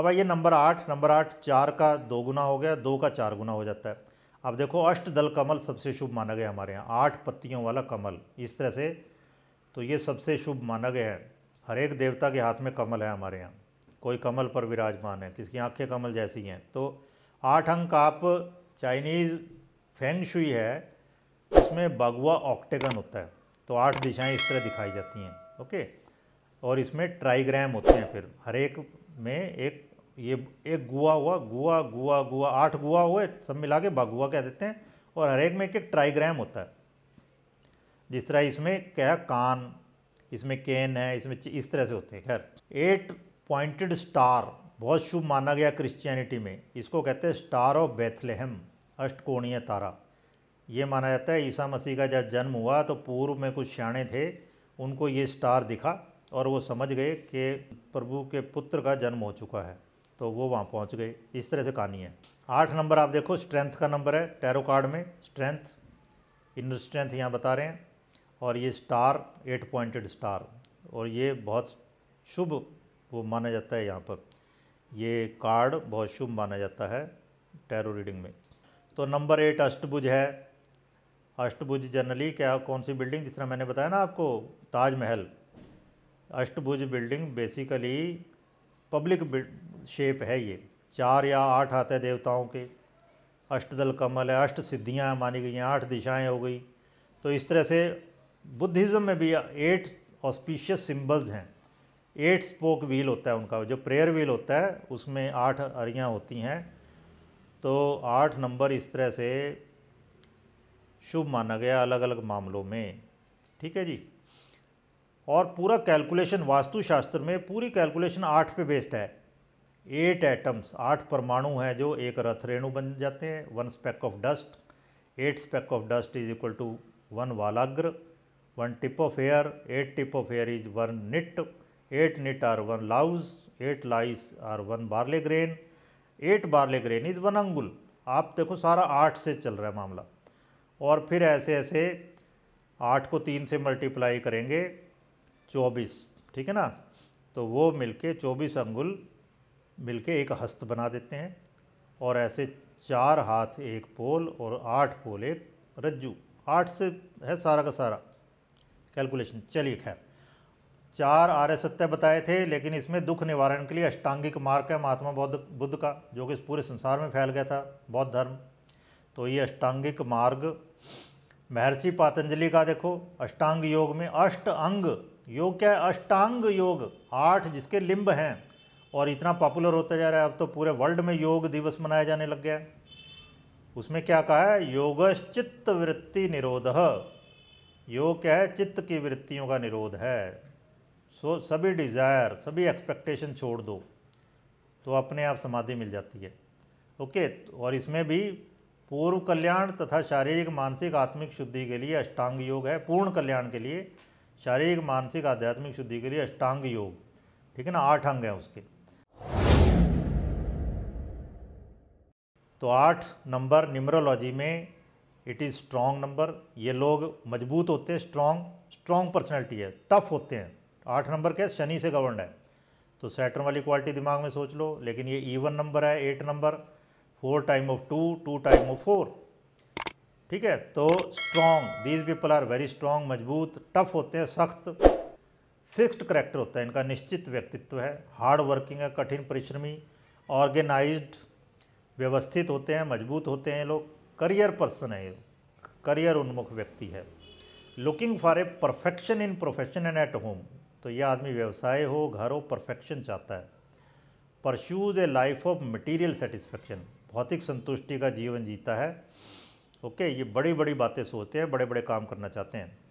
अब ये नंबर आठ नंबर आठ चार का दो गुना हो गया दो का चार गुना हो जाता है अब देखो अष्ट दल कमल सबसे शुभ माना गया हमारे यहाँ आठ पत्तियों वाला कमल इस तरह से तो ये सबसे शुभ माना गया है हर एक देवता के हाथ में कमल है हमारे यहाँ कोई कमल पर विराजमान है किसकी आंखें कमल जैसी हैं तो आठ अंक आप चाइनीज़ फेंगशुई शुई है उसमें बागुआ ऑक्टेगन होता है तो आठ दिशाएं इस तरह दिखाई जाती हैं ओके और इसमें ट्राइग्राम होते हैं फिर हर एक में एक ये एक गुआ हुआ गुआ गुआ गुआ आठ गुआ हुए सब मिला के बागुआ कह देते हैं और हर एक में एक एक ट्राइग्राम होता है जिस तरह इसमें क्या है कान इसमें केन है इसमें इस तरह से होते हैं खैर एट पॉइंटेड स्टार बहुत शुभ माना गया क्रिश्चियनिटी में इसको कहते हैं स्टार ऑफ बेथलेहम अष्टकोणीय तारा ये माना जाता है ईसा मसीह का जब जन्म हुआ तो पूर्व में कुछ सियाणे थे उनको ये स्टार दिखा और वो समझ गए कि प्रभु के पुत्र का जन्म हो चुका है तो वो वहाँ पहुँच गए इस तरह से कहानी है आठ नंबर आप देखो स्ट्रेंथ का नंबर है टैरो कार्ड में स्ट्रेंथ इनर स्ट्रेंथ यहाँ बता रहे हैं और ये स्टार एट पॉइंटेड स्टार और ये बहुत शुभ वो माना जाता है यहाँ पर ये कार्ड बहुत शुभ माना जाता है टैरो रीडिंग में तो नंबर एट अष्टभुज है अष्टभुज जनरली क्या कौन सी बिल्डिंग जिस तरह मैंने बताया ना आपको Taj Mahal अष्टभुज building basically public shape है ये चार या आठ आते हैं देवताओं के अष्टदल कमल है अष्ट सिद्धियाँ मानी गई हैं आठ दिशाएं हो गई तो इस तरह से बुद्धिज़्म में भी एट ऑस्पिशियस सिंबल्स हैं एट स्पोक व्हील होता है उनका जो प्रेयर व्हील होता है उसमें आठ अरियाँ होती हैं तो आठ नंबर इस तरह से शुभ माना गया अलग अलग मामलों में ठीक है जी और पूरा कैलकुलेशन वास्तुशास्त्र में पूरी कैलकुलेशन आठ पे बेस्ड है एट एटम्स आठ परमाणु हैं जो एक रथ रेणु बन जाते हैं one speck of dust eight speck of dust is equal to one वालाग्र one tip of air eight tip of air is one nit eight nit are one louse eight lice are one barley grain eight बार लेकर नहीं one अंगुल आप देखो सारा आठ से चल रहा है मामला और फिर ऐसे ऐसे आठ को तीन से मल्टीप्लाई करेंगे चौबीस ठीक है ना तो वो मिलके चौबीस अंगुल मिल एक हस्त बना देते हैं और ऐसे चार हाथ एक पोल और आठ पोल एक रज्जू आठ से है सारा का सारा कैलकुलेशन चलिए खैर चार आर्य सत्य बताए थे लेकिन इसमें दुख निवारण के लिए अष्टांगिक मार्ग है महात्मा बौद्ध बुद्ध का जो कि इस पूरे संसार में फैल गया था बौद्ध धर्म तो ये अष्टांगिक मार्ग महर्षि पातंजलि का देखो अष्टांग योग में अष्ट अंग योग क्या है अष्टांग योग आठ जिसके लिंब हैं और इतना पॉपुलर होता जा रहा है अब तो पूरे वर्ल्ड में योग दिवस मनाया जाने लग गया है उसमें क्या कहा है योगश्चित्त वृत्ति निरोध योग क्या है चित्त की वृत्तियों का निरोध है सो सभी डिज़ायर सभी एक्सपेक्टेशन छोड़ दो तो अपने आप समाधि मिल जाती है ओके और इसमें भी पूर्व कल्याण तथा शारीरिक मानसिक आत्मिक शुद्धि के लिए अष्टांग योग है पूर्ण कल्याण के लिए शारीरिक मानसिक आध्यात्मिक शुद्धि के लिए अष्टांग योग ठीक है ना आठ अंग हैं उसके तो आठ नंबर निमरोलॉजी में इट इज़ स्ट्रॉन्ग नंबर ये लोग मजबूत होते हैं स्ट्रॉन्ग स्ट्रॉन्ग पर्सनैलिटी है टफ होते हैं आठ नंबर क्या शनि से गवर्न है तो सैटर्न वाली क्वालिटी दिमाग में सोच लो लेकिन ये ईवन नंबर है eight number four time of to to time of four ठीक है तो strong these people are very strong मजबूत टफ होते हैं सख्त फिक्स्ड करैक्टर होता है इनका निश्चित व्यक्तित्व है हार्ड वर्किंग है कठिन परिश्रमी ऑर्गेनाइज्ड व्यवस्थित होते हैं मजबूत होते हैं लोग करियर पर्सन है ये करियर उन्मुख व्यक्ति है looking for a perfection in profession and at home तो यह आदमी व्यवसाय हो घर हो परफेक्शन चाहता है pursues a life of material satisfaction भौतिक संतुष्टि का जीवन जीता है ओके ये बड़ी बड़ी बातें सोचते हैं बड़े बड़े काम करना चाहते हैं